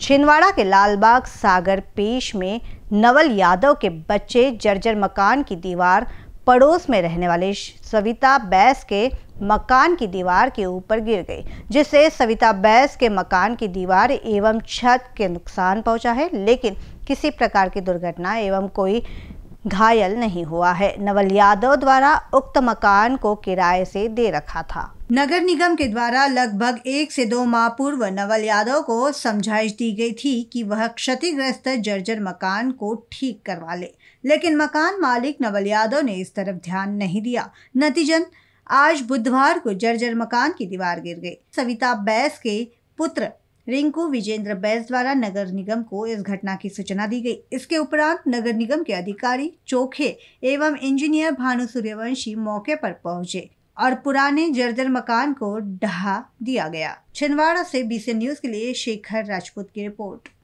छिंदवाड़ा के लालबाग सागर पेश में नवल यादव के बच्चे जर्जर मकान की दीवार पड़ोस में रहने वाले सविता बैस के मकान की दीवार के ऊपर गिर गई जिससे सविता बैस के मकान की दीवार एवं छत के नुकसान पहुंचा है लेकिन किसी प्रकार की दुर्घटना एवं कोई घायल नहीं हुआ है नवल यादव द्वारा उक्त मकान को किराए से दे रखा था नगर निगम के द्वारा लगभग एक से दो माह पूर्व नवल यादव को समझाइश दी गई थी कि वह क्षतिग्रस्त जर्जर मकान को ठीक करवा ले लेकिन मकान मालिक नवल यादव ने इस तरफ ध्यान नहीं दिया नतीजन आज बुधवार को जर्जर मकान की दीवार गिर गई सविता बैस के पुत्र रिंकू विजेंद्र बैस द्वारा नगर निगम को इस घटना की सूचना दी गई इसके उपरांत नगर निगम के अधिकारी चोखे एवं इंजीनियर भानु सूर्यवंशी मौके पर पहुंचे और पुराने जर्जर मकान को ढहा दिया गया छिंदवाड़ा से बीसी न्यूज के लिए शेखर राजपूत की रिपोर्ट